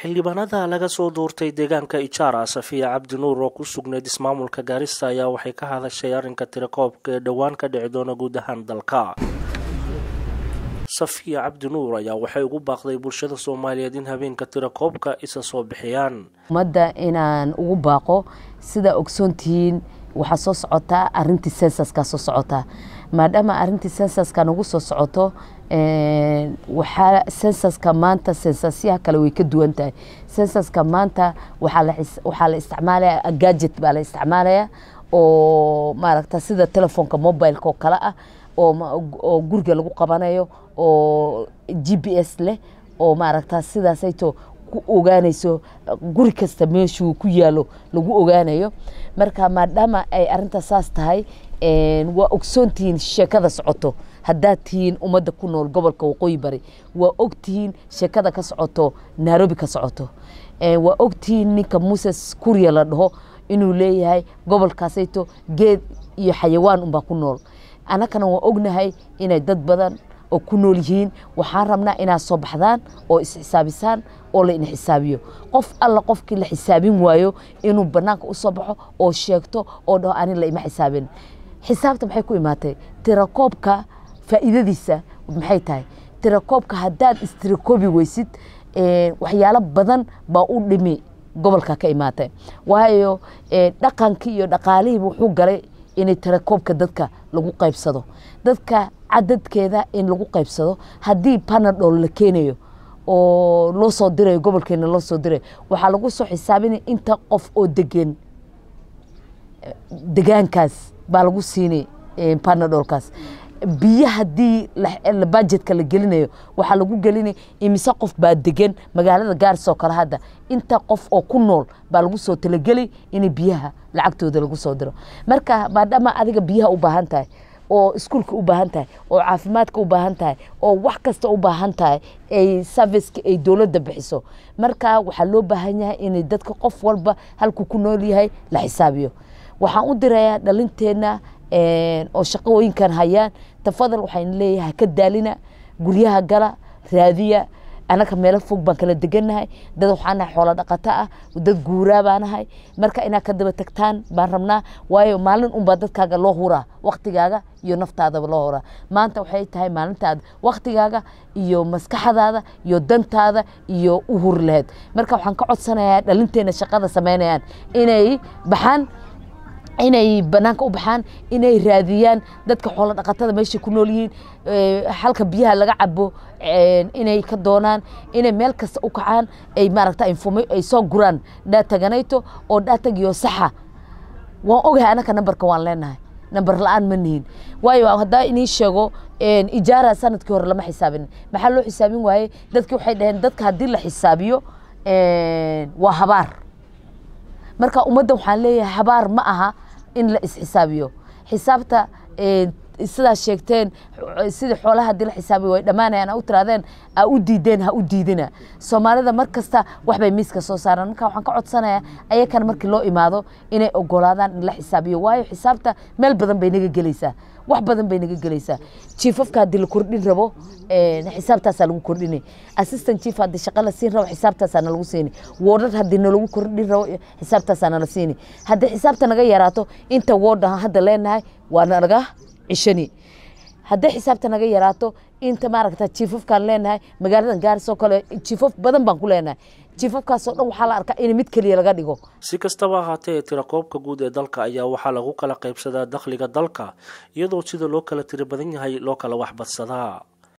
xildhibaanada laga soo duurtay deegaanka ijaara safiya cabdinuur oo ku sugnayd ismaamulka gaarista ayaa waxay ka hadashay arrinka tirakoobka ee dhowaan ka dhici doona guud ahaan dalka safiya cabdinuur ayaa waxay ugu baaqday bulshada soomaaliyeed in habeenka tirakoobka isa soo bixiyaan ummadda inaan ugu baaqo sidaa ogsoontihiin waxaa soo socotaa arintii sensaska soo socotaa maadaama arintii sensaskan ugu soo socoto waxaa sensaska maanta sensasyaha kale way ka duwan tahay sensaska maanta waxaa la isticmaalaya gadget baa la isticmaalaya oo maaragta sida telefoonka mobileka oo kale ah oo guriga lagu qabanayo oo g b s leh oo maaragta sidaasayto ku ogaanayso guri kasta meeshuu ku yaalo lagu ogaanayo marka maadaama ay arintaas saas tahay waa ogsoontihiin sheekada socoto haddaad tihiin ummadda ku nool gobolka waqooyi bari waa ogtihiin sheekada ka socoto nairobi ka socoto waa ogtihiin ninka muses kurya la dhaho inuu leeyahay gobolkaasayto geed iyo xayawaan unbaa ku nool annakana waa ognahay inay dad badan oo ku nool yihiin waxaan rabnaa inaad soo baxdaan oo isxisaabisaan oo la inxisaabiyo qof alla qofkii la xisaabin waayo inuu bannaanka u soo baxo oo sheegto oo dhaho ani la ima xisaabin xisaabta maxay ku imaatay tirakoobka faa'iidadiisa maxay tahay tirakoobka haddaad istirakoobi weysid waxyaalo badan baa u dhimi gobolka ka imaatay waayo dhaqankii iyo dhaqaalihiiba wuxuu galay inay tirakoobka dadka lagu qaybsado dadka cadadkeeda in lagu qaybsado haddii panadol la keenayo oo loo soo dirayo gobolkeena loo soo dirayo waxaa lagu soo xisaabinaya inta qof oo degan degaankaas baa lagu siinay eh, panadolkaas biyo haddii bajetka la gelinayo waxaa lagu gelinaya imise qof baa degan magaalada gaarisa oo kale hadda inta qof oo ku nool baa lagu soo talagelay inay biyaha lacagtooda lagu soo diro marka maadhama adiga biyaha u baahan tahay oo iskuolka u baahan tahay oo caafimaadka u baahan tahay oo wax kasta u baahan tahay ay serviceka ay dowladda bixiso marka waxaa loo baahan yahay inay dadka qof walba halkuu ku nool yahay la xisaabiyo waxaan u dirayaa dhalinteenna oo shaqooyinkan hayaan tafadal waxaan leeyahay ka daalina guryaha gala raadiya annaga meelo fog baan kala degannahay dad waxaanahay xoolo dhaqato ah dad guuraa baanahay marka inaad ka daba tagtaan baan rabnaa waayo maalin unbaa dadkaaga loo huraa waktigaaga iyo naftaadaba loo huraa maanta waxay tahay maalintaada waktigaaga iyo maskaxdaada iyo dantaada iyo u hur lahayd marka waxaan ka codsanayaa dhalinteena shaqada samaynayaan inay baxaan inay banaanka u baxaan inay raadiyaan dadka xoolo dhaqatada meeshay ku nool yihiin eh, halka biyaha laga cabo eh, inay ka doonaan inay meel kasta u kacaan ay maaragta ay soo guraan dhaataganayto oo dhaatagiyo saxa waan ogahay anaka nambarka waan leenahay nambar la-aan ma nihin waayo haddaa inii sheego ijaaraha sanadkii hore lama xisaabin maxaa loo xisaabin waaye dadki waxay dhaheen dadka haddii la xisaabiyo waa habaar marka ummadda waxaan leeyahay habaar ma aha in la isxisaabiyo xisaabta eh, sidaa sheegteen sidii xoolaha hadii la xisaabiyo way dhammaanayaan ha u tiraadeen aa u diideen ha u diidina soomaalida mar kasta waxbay miiska soo saaraan marka waxaan ka codsanayaa ayakan markii loo imaado inay ogolaadaan in la xisaabiyo waayo xisaabta meel badan bay naga gelaysaa wax badan bay naga gelaysaa jiifafka eh, haddii la kordhin rabo xisaabtaasaa lagu kordhina assistant jiif haddii shaqa la siin rabo xisaabtaasaa nalagu siini woodhar haddii nalagu kordhin rabo xisaabtaasaa nala siini haddii xisaabta naga yaraato inta woodaha hadda leenahay waa nalaga cishani hadday xisaabta naga yaraato inta maaragta jiifafkaan leenahay magaalada gaarisoo kale jiifaf badan baan ku leenahay jiifofkaasoo dhan waxaa la arkaa in mid keliya laga dhigo si kastaba ahaatee tirakoobka guud ee dalka ayaa waxaa lagu kala qaybsadaa dakhliga dalka iyadoo sida loo kala tiro badan yahay loo kala waxbadsadaa